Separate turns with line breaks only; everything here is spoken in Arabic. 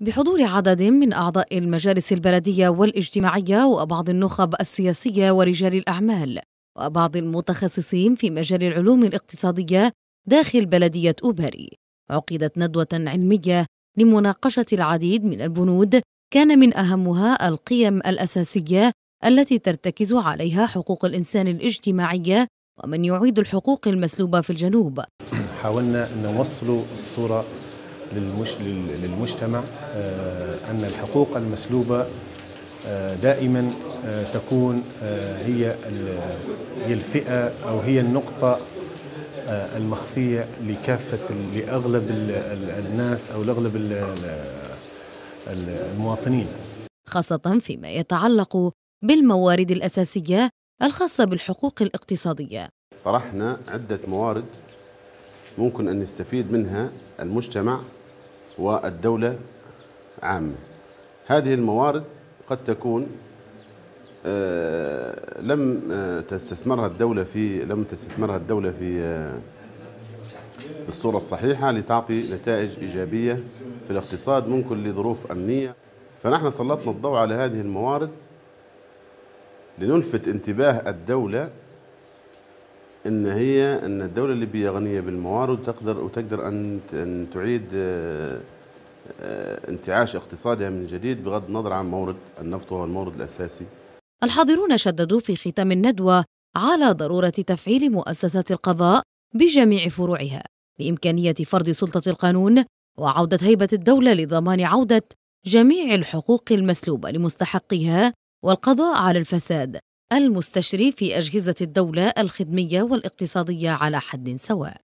بحضور عدد من أعضاء المجالس البلدية والاجتماعية وبعض النخب السياسية ورجال الأعمال وبعض المتخصصين في مجال العلوم الاقتصادية داخل بلدية أوباري عقدت ندوة علمية لمناقشة العديد من البنود كان من أهمها القيم الأساسية التي ترتكز عليها حقوق الإنسان الاجتماعية ومن يعيد الحقوق المسلوبة في الجنوب
حاولنا أن نوصل الصورة للمجتمع آه، أن الحقوق المسلوبة آه، دائما آه، تكون هي هي الفئة أو هي النقطة المخفية لكافة لأغلب الناس أو لأغلب المواطنين
خاصة فيما يتعلق بالموارد الأساسية الخاصة بالحقوق الاقتصادية
طرحنا عدة موارد ممكن أن يستفيد منها المجتمع والدولة عامة هذه الموارد قد تكون آه، لم آه، تستثمرها الدولة في لم تستثمرها الدولة في آه، بالصورة الصحيحة لتعطي نتائج إيجابية في الاقتصاد ممكن لظروف أمنية فنحن سلطنا الضوء على هذه الموارد لنلفت انتباه الدولة ان هي ان الدوله الليبيه غنيه بالموارد تقدر وتقدر ان ان تعيد آه، آه، انتعاش اقتصادها من جديد بغض النظر عن مورد النفط وهو المورد الاساسي.
الحاضرون شددوا في ختام الندوه على ضروره تفعيل مؤسسات القضاء بجميع فروعها لامكانيه فرض سلطه القانون وعوده هيبه الدوله لضمان عوده جميع الحقوق المسلوبه لمستحقيها والقضاء على الفساد المستشري في أجهزة الدولة الخدمية والاقتصادية على حد سواء